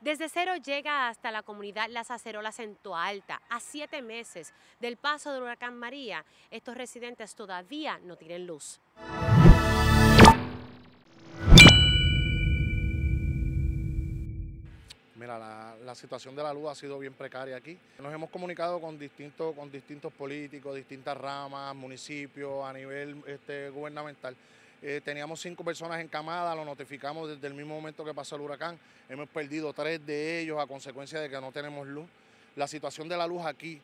Desde cero llega hasta la comunidad Las Acerolas en Alta. A siete meses del paso del huracán María, estos residentes todavía no tienen luz. Mira, la, situación de la luz ha sido bien precaria aquí. Nos hemos comunicado con distintos, con distintos políticos, distintas ramas, municipios, a nivel este, gubernamental. Eh, teníamos cinco personas encamadas, lo notificamos desde el mismo momento que pasó el huracán. Hemos perdido tres de ellos a consecuencia de que no tenemos luz. La situación de la luz aquí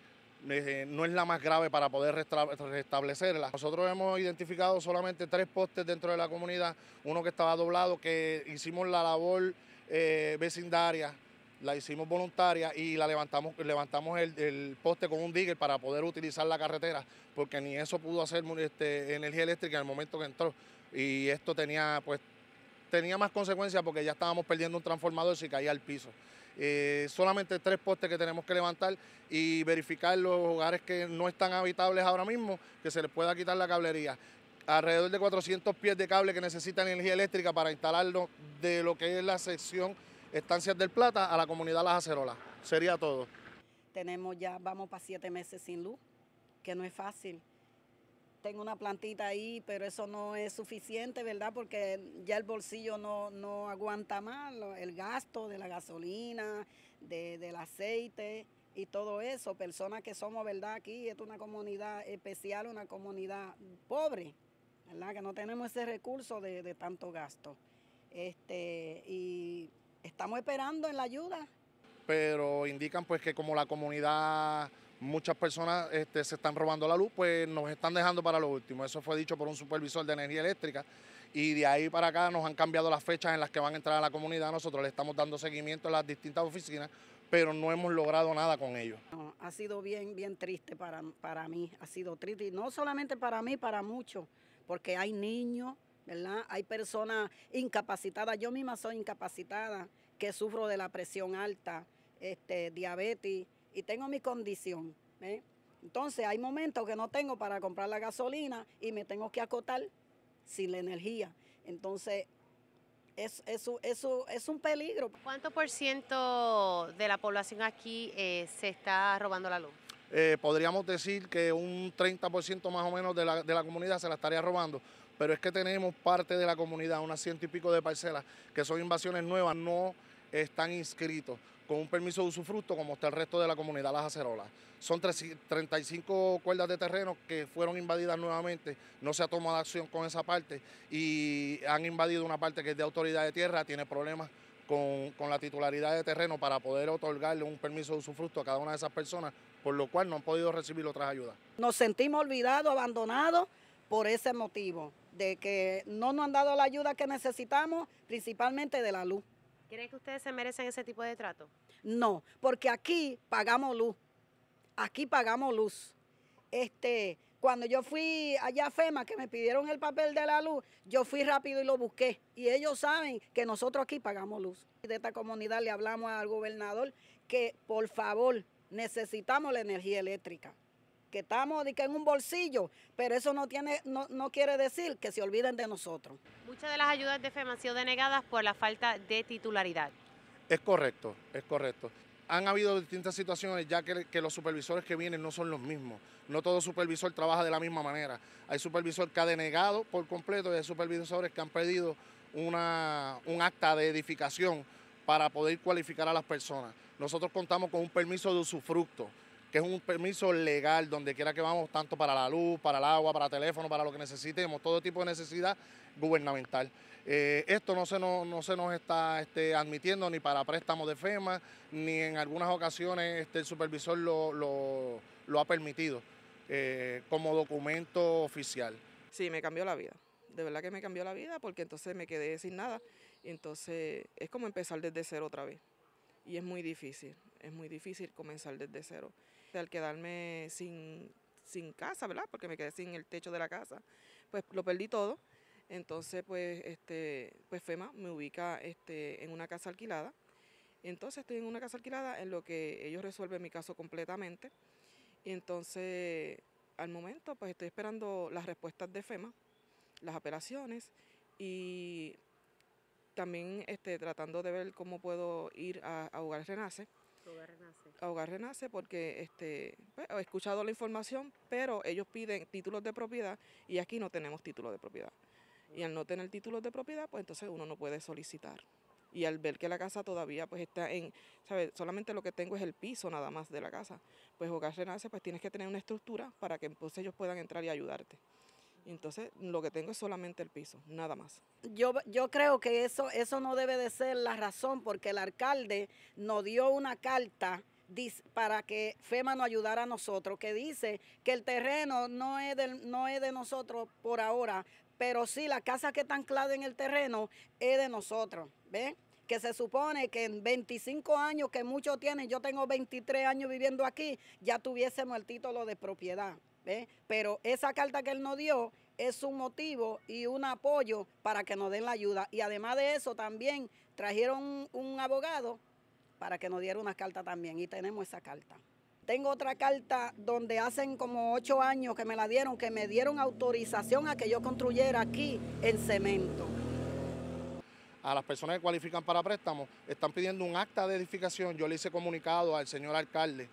eh, no es la más grave para poder restablecerla. Nosotros hemos identificado solamente tres postes dentro de la comunidad, uno que estaba doblado, que hicimos la labor eh, vecindaria, la hicimos voluntaria y la levantamos, levantamos el, poste con un digger para poder utilizar la carretera, porque ni eso pudo hacer este, energía eléctrica en el momento que entró y esto tenía pues tenía más consecuencias porque ya estábamos perdiendo un transformador si caía al piso. Eh, solamente tres postes que tenemos que levantar y verificar los hogares que no están habitables ahora mismo, que se les pueda quitar la cablería. Alrededor de 400 pies de cable que necesitan energía eléctrica para instalarlo de lo que es la sección Estancias del Plata a la comunidad Las Acerolas. Sería todo. Tenemos ya, vamos para siete meses sin luz, que no es fácil tengo una plantita ahí, pero eso no es suficiente, ¿verdad? Porque ya el bolsillo no, aguanta más el gasto de la gasolina, del aceite y todo eso. Personas que somos, ¿verdad? Aquí es una comunidad especial, una comunidad pobre, ¿verdad? Que no tenemos ese recurso de, tanto gasto. Este, y estamos esperando en la ayuda. Pero indican pues que como la comunidad muchas personas este, se están robando la luz, pues nos están dejando para lo último. Eso fue dicho por un supervisor de energía eléctrica y de ahí para acá nos han cambiado las fechas en las que van a entrar a la comunidad. Nosotros le estamos dando seguimiento a las distintas oficinas, pero no hemos logrado nada con ellos. ha sido bien, bien triste para, para mí, ha sido triste, no solamente para mí, para muchos, porque hay niños, ¿verdad? Hay personas incapacitadas, yo misma soy incapacitada, que sufro de la presión alta, este, diabetes, y tengo mi condición. Entonces hay momentos que no tengo para comprar la gasolina y me tengo que acotar sin la energía. Entonces es, es, es, un peligro. ¿Cuánto por ciento de la población aquí eh, se está robando la luz? Eh, podríamos decir que un 30% más o menos de la, de la comunidad se la estaría robando, pero es que tenemos parte de la comunidad, unas ciento y pico de parcelas, que son invasiones nuevas, no están inscritos con un permiso de usufructo como está el resto de la comunidad Las Acerolas. Son 35 cuerdas de terreno que fueron invadidas nuevamente, no se ha tomado acción con esa parte y han invadido una parte que es de autoridad de tierra, tiene problemas con, con la titularidad de terreno para poder otorgarle un permiso de usufructo a cada una de esas personas, por lo cual no han podido recibir otras ayudas. Nos sentimos olvidados, abandonados por ese motivo, de que no nos han dado la ayuda que necesitamos, principalmente de la luz. ¿Creen que ustedes se merecen ese tipo de trato? No, porque aquí pagamos luz. Aquí pagamos luz. Este, cuando yo fui allá a FEMA, que me pidieron el papel de la luz, yo fui rápido y lo busqué. Y ellos saben que nosotros aquí pagamos luz. De esta comunidad le hablamos al gobernador que por favor necesitamos la energía eléctrica que estamos en un bolsillo, pero eso no, tiene, no, quiere decir que se olviden de nosotros. Muchas de las ayudas de FEMA han sido denegadas por la falta de titularidad. Es correcto, es correcto. Han habido distintas situaciones ya que, los supervisores que vienen no son los mismos. No todo supervisor trabaja de la misma manera. Hay supervisor que ha denegado por completo y hay supervisores que han pedido una, un acta de edificación para poder cualificar a las personas. Nosotros contamos con un permiso de usufructo que es un permiso legal donde quiera que vamos, tanto para la luz, para el agua, para teléfono, para lo que necesitemos, todo tipo de necesidad gubernamental. Eh, esto no se, no, se nos está este, admitiendo ni para préstamos de FEMA, ni en algunas ocasiones este, el supervisor lo, ha permitido eh, como documento oficial. Sí, me cambió la vida. De verdad que me cambió la vida porque entonces me quedé sin nada. Entonces es como empezar desde cero otra vez. Y es muy difícil, es muy difícil comenzar desde cero. Este, al quedarme sin, casa, ¿verdad? Porque me quedé sin el techo de la casa, pues lo perdí todo. Entonces, pues, este, pues FEMA me ubica este, en una casa alquilada. Entonces estoy en una casa alquilada en lo que ellos resuelven mi caso completamente. Y entonces, al momento, pues estoy esperando las respuestas de FEMA, las apelaciones y también este, tratando de ver cómo puedo ir a, a Hogares Renace. Hogar Renace. Hogar Renace porque este, pues, he escuchado la información, pero ellos piden títulos de propiedad y aquí no tenemos títulos de propiedad. Y al no tener títulos de propiedad, pues entonces uno no puede solicitar. Y al ver que la casa todavía pues está en, ¿sabes? Solamente lo que tengo es el piso nada más de la casa. Pues Hogar Renace pues tienes que tener una estructura para que entonces ellos puedan entrar y ayudarte entonces lo que tengo es solamente el piso, nada más. Yo, yo creo que eso, eso no debe de ser la razón porque el alcalde nos dio una carta para que FEMA nos ayudara a nosotros, que dice que el terreno no es, de, no es de nosotros por ahora, pero sí la casa que está anclada en el terreno es de nosotros, ¿ven? que se supone que en 25 años que muchos tienen, yo tengo 23 años viviendo aquí, ya tuviésemos el título de propiedad. ¿eh? Pero esa carta que él nos dio es un motivo y un apoyo para que nos den la ayuda. Y además de eso, también trajeron un, abogado para que nos diera una carta también. Y tenemos esa carta. Tengo otra carta donde hacen como ocho años que me la dieron, que me dieron autorización a que yo construyera aquí en cemento. A las personas que cualifican para préstamo están pidiendo un acta de edificación. Yo le hice comunicado al señor alcalde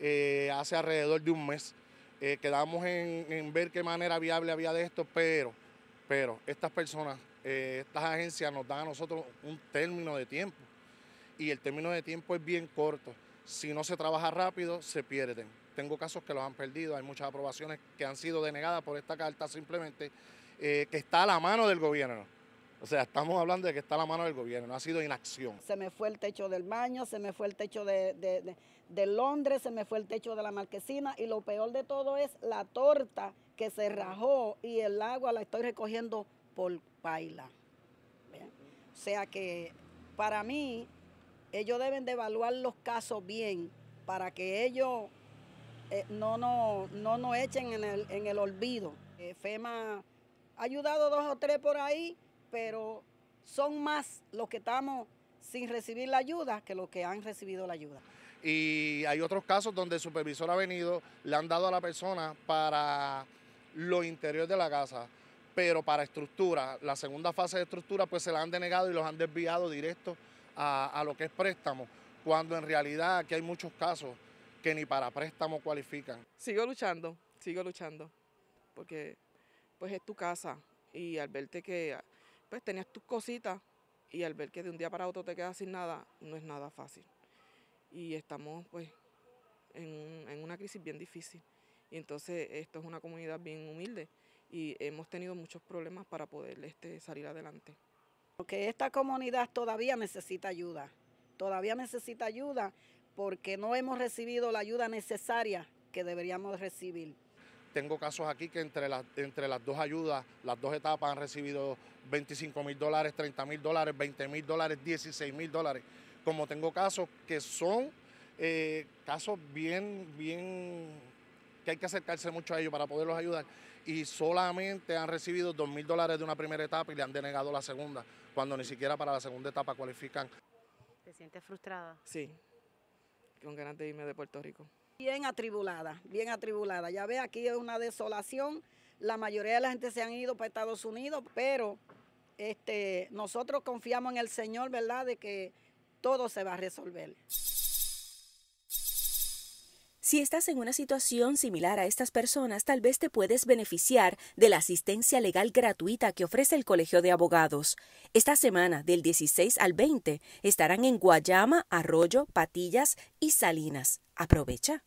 eh, hace alrededor de un mes. Eh, quedamos en, ver qué manera viable había de esto, pero, pero estas personas, eh, estas agencias nos dan a nosotros un término de tiempo y el término de tiempo es bien corto. Si no se trabaja rápido, se pierden. Tengo casos que los han perdido, hay muchas aprobaciones que han sido denegadas por esta carta simplemente eh, que está a la mano del gobierno. O sea, estamos hablando de que está la mano del gobierno, no ha sido inacción. Se me fue el techo del baño, se me fue el techo de, Londres, se me fue el techo de la marquesina y lo peor de todo es la torta que se rajó y el agua la estoy recogiendo por paila. O sea que para mí ellos deben de evaluar los casos bien para que ellos eh, no nos no, no echen en el, en el olvido. Eh, FEMA ha ayudado dos o tres por ahí pero son más los que estamos sin recibir la ayuda que los que han recibido la ayuda. Y hay otros casos donde el supervisor ha venido, le han dado a la persona para lo interior de la casa, pero para estructura, la segunda fase de estructura, pues se la han denegado y los han desviado directo a, lo que es préstamo, cuando en realidad aquí hay muchos casos que ni para préstamo cualifican. Sigo luchando, sigo luchando, porque pues es tu casa y al verte que pues tenías tus cositas y al ver que de un día para otro te quedas sin nada, no es nada fácil. Y estamos pues en, una crisis bien difícil. Y entonces esto es una comunidad bien humilde y hemos tenido muchos problemas para poder este, salir adelante. Porque esta comunidad todavía necesita ayuda, todavía necesita ayuda porque no hemos recibido la ayuda necesaria que deberíamos recibir. Tengo casos aquí que entre las, entre las dos ayudas, las dos etapas han recibido 25 mil dólares, 30 mil dólares, 20 mil dólares, 16 mil dólares. Como tengo casos que son eh, casos bien, bien, que hay que acercarse mucho a ellos para poderlos ayudar. Y solamente han recibido 2 mil dólares de una primera etapa y le han denegado la segunda, cuando ni siquiera para la segunda etapa cualifican. ¿Te sientes frustrada? Sí, con ganas de irme de Puerto Rico. Bien atribulada, bien atribulada. Ya ve, aquí es una desolación. La mayoría de la gente se han ido para Estados Unidos, pero este, nosotros confiamos en el Señor, ¿verdad?, de que todo se va a resolver. Si estás en una situación similar a estas personas, tal vez te puedes beneficiar de la asistencia legal gratuita que ofrece el Colegio de Abogados. Esta semana, del 16 al 20, estarán en Guayama, Arroyo, Patillas y Salinas. Aprovecha.